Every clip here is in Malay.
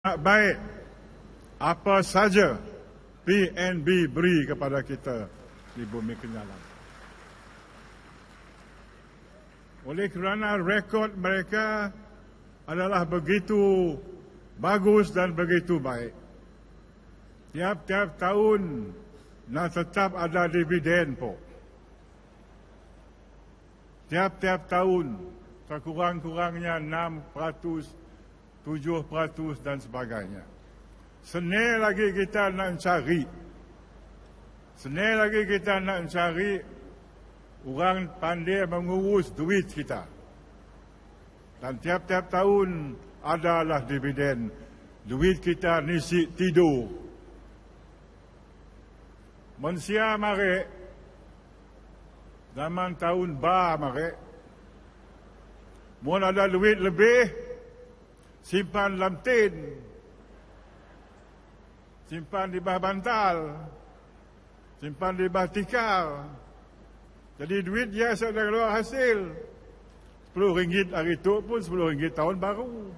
Tak baik apa saja PNB beri kepada kita di Bumi Kenyalan. Oleh kerana rekod mereka adalah begitu bagus dan begitu baik. Tiap-tiap tahun nak tetap ada dividen pun. Tiap-tiap tahun sekurang-kurangnya 6 peratus Tujuh 7% dan sebagainya. Senang lagi kita nak cari. Senang lagi kita nak cari orang pandai mengurus duit kita. Dan tiap-tiap tahun adalah dividen. Duit kita nisi tidur. Mensia mari zaman tahun ba mari. Mula ada duit lebih, simpan dalam tin, simpan di bawah bantal, simpan di bawah tikar. Jadi duit dia saya dah keluar hasil. RM10 hari itu pun RM10 tahun baru.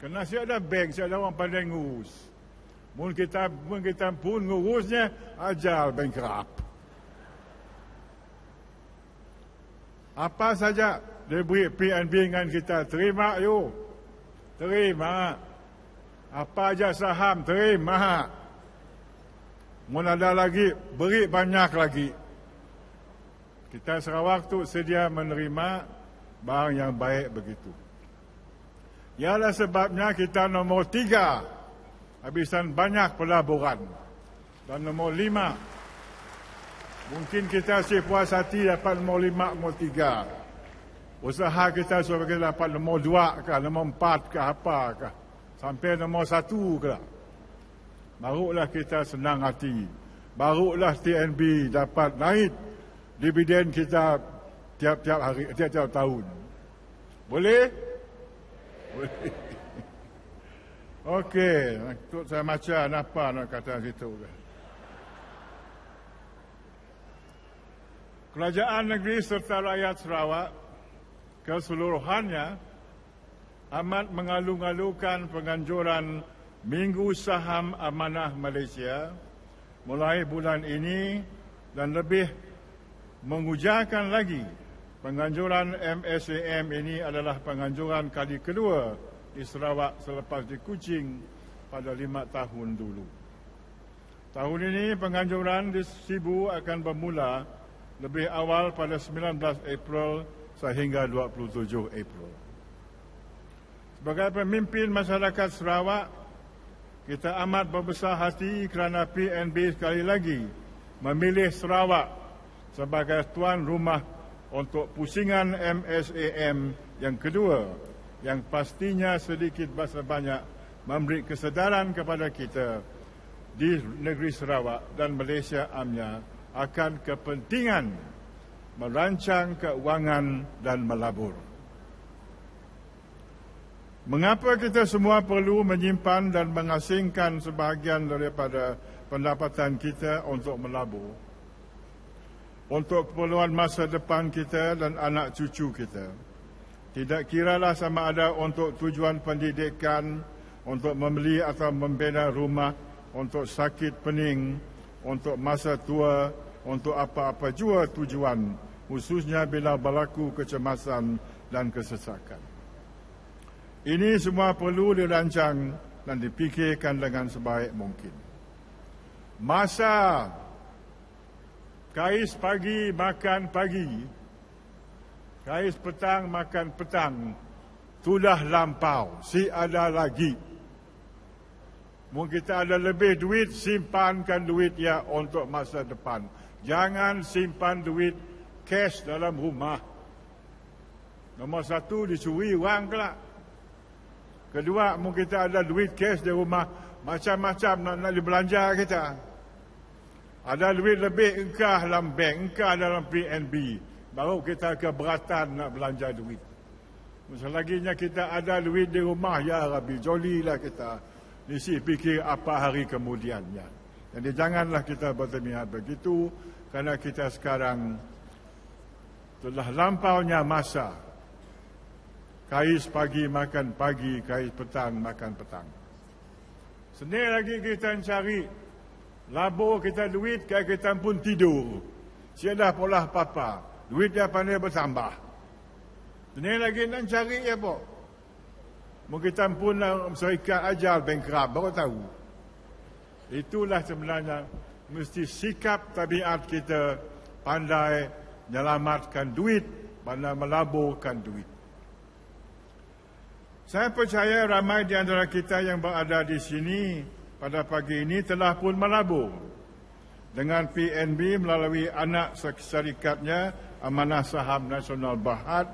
Kerana saya ada bank, saya ada orang pandai ngurus. Mungkin kita, mungkin kita pun ngurusnya, ajal bankrupt. Apa saja dia beri PNB dengan kita, terima yuk. Terima. Apa aja saham, terima. Mau ada lagi, beri banyak lagi. Kita Sarawak tu sedia menerima barang yang baik begitu. Ialah sebabnya kita nomor tiga habisan banyak pelaburan. Dan nomor lima, mungkin kita si puas hati dapat nomor lima, nomor Tiga. Usaha kita supaya kita dapat nombor dua ke, nombor empat ke, apa ke. Sampai nombor satu ke. Barulah kita senang hati. Barulah TNB dapat naik dividen kita tiap-tiap hari, tiap-tiap tahun. Boleh? Boleh. Okey, untuk saya macam apa nak kata situ ke. Kerajaan negeri serta rakyat Sarawak keseluruhannya amat mengalung alukan penganjuran Minggu Saham Amanah Malaysia mulai bulan ini dan lebih mengujakan lagi penganjuran MSAM ini adalah penganjuran kali kedua di Sarawak selepas di Kuching pada lima tahun dulu. Tahun ini penganjuran di Sibu akan bermula lebih awal pada 19 April 2020 sehingga 27 April. Sebagai pemimpin masyarakat Sarawak, kita amat berbesar hati kerana PNB sekali lagi memilih Sarawak sebagai tuan rumah untuk pusingan MSAM yang kedua yang pastinya sedikit bahasa banyak memberi kesedaran kepada kita di negeri Sarawak dan Malaysia amnya akan kepentingan merancang keuangan dan melabur. Mengapa kita semua perlu menyimpan dan mengasingkan sebahagian daripada pendapatan kita untuk melabur? Untuk keperluan masa depan kita dan anak cucu kita. Tidak kiralah sama ada untuk tujuan pendidikan, untuk membeli atau membina rumah, untuk sakit pening, untuk masa tua, untuk apa-apa jua tujuan khususnya bila berlaku kecemasan dan kesesakan. Ini semua perlu dirancang dan dipikirkan dengan sebaik mungkin. Masa kais pagi makan pagi, kais petang makan petang, sudah lampau, si ada lagi. Mungkin kita ada lebih duit, simpankan duit ya untuk masa depan. Jangan simpan duit cash dalam rumah. Nombor satu, dicuri wang ke lah. Kedua, mungkin kita ada duit cash di rumah. Macam-macam nak, nak dibelanja kita. Ada duit lebih engkah dalam bank, engkah dalam PNB. Baru kita keberatan nak belanja duit. Masa laginya kita ada duit di rumah, ya Rabbi, jolilah kita. Nisi fikir apa hari kemudiannya. Jadi janganlah kita berterminat begitu. Kerana kita sekarang telah lampaunya masa kais pagi makan pagi kais petang makan petang senin lagi kita cari labo kita duit kaya kita pun tidur siada pola apa-apa duit dia pandai bertambah senin lagi nak cari ya apa mungkin kita pun serikat ajal bankrupt baru tahu itulah sebenarnya mesti sikap tabiat kita pandai menyelamatkan duit pada melaburkan duit. Saya percaya ramai di antara kita yang berada di sini pada pagi ini telah pun melabur dengan PNB melalui anak syarikatnya Amanah Saham Nasional Bahad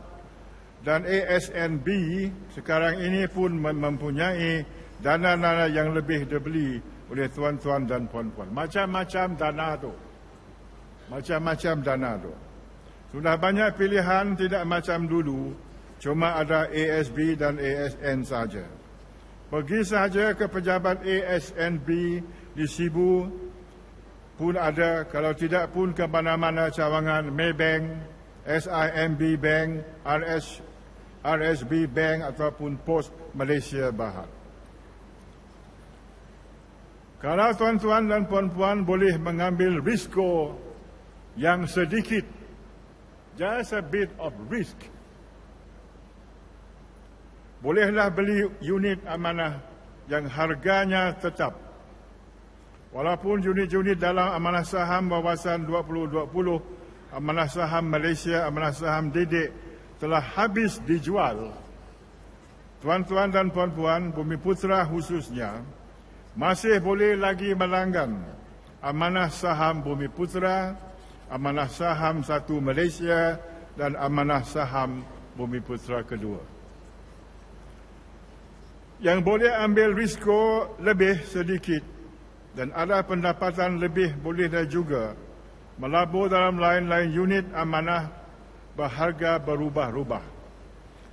dan ASNB sekarang ini pun mempunyai dana-dana yang lebih dibeli oleh tuan-tuan dan puan-puan. Macam-macam dana tu. Macam-macam dana tu. Sudah banyak pilihan tidak macam dulu, cuma ada ASB dan ASN saja. Pergi saja ke pejabat ASNB di Sibu pun ada, kalau tidak pun ke mana-mana cawangan Maybank, SIMB Bank, RS, RSB Bank ataupun Post Malaysia Bahad. Kalau tuan-tuan dan puan-puan boleh mengambil risiko yang sedikit just a bit of risk. Bolehlah beli unit amanah yang harganya tetap. Walaupun unit-unit dalam amanah saham wawasan 2020, amanah saham Malaysia, amanah saham Dedek telah habis dijual. Tuan-tuan dan puan-puan, Bumi Putra khususnya, masih boleh lagi melanggan amanah saham Bumi Putra Amanah Saham Satu Malaysia dan Amanah Saham Bumi Putera Kedua. Yang boleh ambil risiko lebih sedikit dan ada pendapatan lebih boleh dah juga melabur dalam lain-lain unit amanah berharga berubah-ubah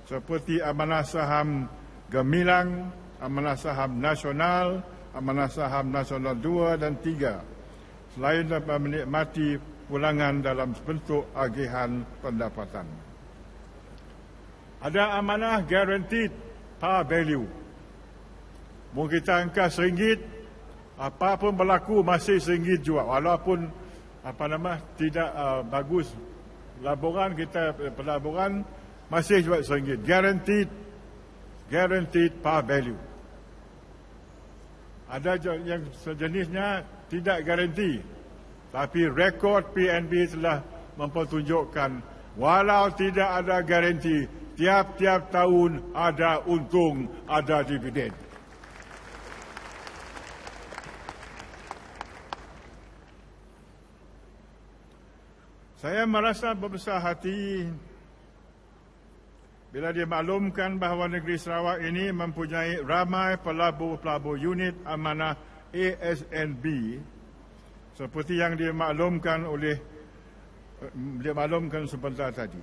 seperti amanah saham gemilang, amanah saham nasional, amanah saham nasional 2 dan 3 selain dapat menikmati Pulangan dalam bentuk agihan pendapatan. Ada amanah guaranteed par value. Mungkin kita angka seringgit, apa pun berlaku masih seringgit juga. Walaupun apa nama tidak uh, bagus laburan kita pelaburan masih juga seringgit. Guaranteed, guaranteed par value. Ada yang sejenisnya tidak garanti. Tapi rekod PNB telah mempertunjukkan walau tidak ada garanti, tiap-tiap tahun ada untung, ada dividen. Saya merasa berbesar hati bila dia maklumkan bahawa negeri Sarawak ini mempunyai ramai pelabur-pelabur unit amanah ASNB seperti yang dia maklumkan oleh eh, dia maklumkan sebentar tadi.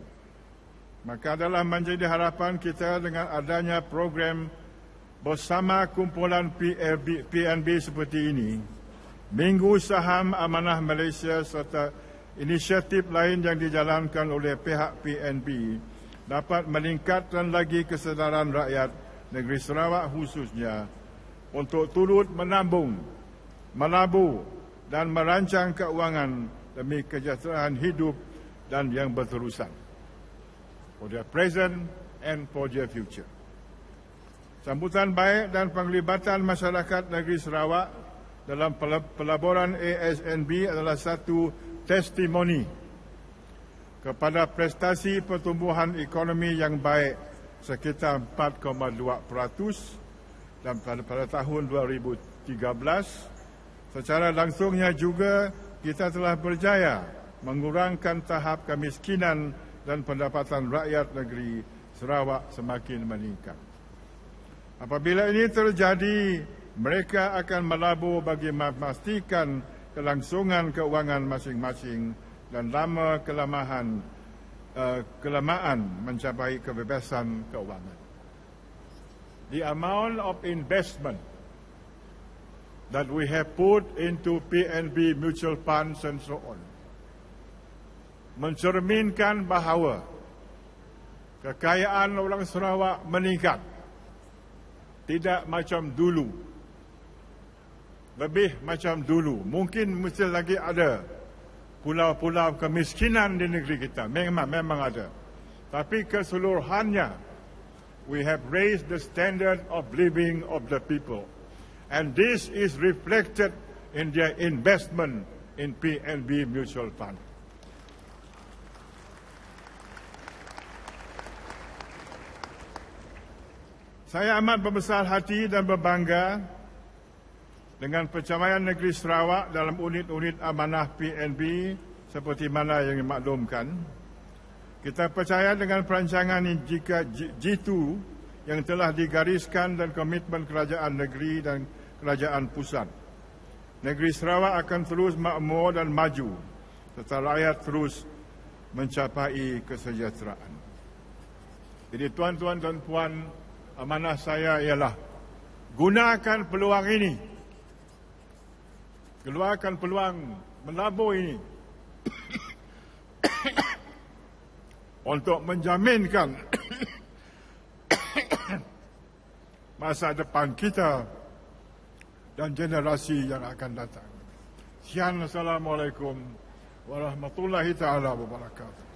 Maka adalah menjadi harapan kita dengan adanya program bersama kumpulan PNB, PNB seperti ini. Minggu Saham Amanah Malaysia serta inisiatif lain yang dijalankan oleh pihak PNB dapat meningkatkan lagi kesedaran rakyat negeri Sarawak khususnya untuk turut menambung, menabuh dan merancang keuangan demi kesejahteraan hidup dan yang berterusan for their present and for their future. Sambutan baik dan penglibatan masyarakat negeri Sarawak dalam pelaburan ASNB adalah satu testimoni kepada prestasi pertumbuhan ekonomi yang baik sekitar 4.2% dan pada tahun 2013 Secara langsungnya juga kita telah berjaya mengurangkan tahap kemiskinan dan pendapatan rakyat negeri Sarawak semakin meningkat. Apabila ini terjadi, mereka akan melabur bagi memastikan kelangsungan keuangan masing-masing dan lama kelamahan uh, eh, kelemahan mencapai kebebasan keuangan. The amount of investment that we have put into PNB mutual funds and so on mencerminkan bahawa kekayaan orang Sarawak meningkat tidak macam dulu lebih macam dulu mungkin mesti lagi ada pulau-pulau kemiskinan di negeri kita memang memang ada tapi keseluruhannya we have raised the standard of living of the people and this is reflected in their investment in PNB Mutual Fund. Saya amat berbesar hati dan berbangga dengan percayaan negeri Sarawak dalam unit-unit amanah PNB seperti mana yang dimaklumkan. Kita percaya dengan perancangan ini G2 yang telah digariskan dan komitmen kerajaan negeri dan kerajaan pusat. Negeri Sarawak akan terus makmur dan maju serta rakyat terus mencapai kesejahteraan. Jadi tuan-tuan dan puan, amanah saya ialah gunakan peluang ini. Keluarkan peluang melabur ini untuk menjaminkan masa depan kita dan generasi yang akan datang. Sekian Assalamualaikum warahmatullahi taala wabarakatuh.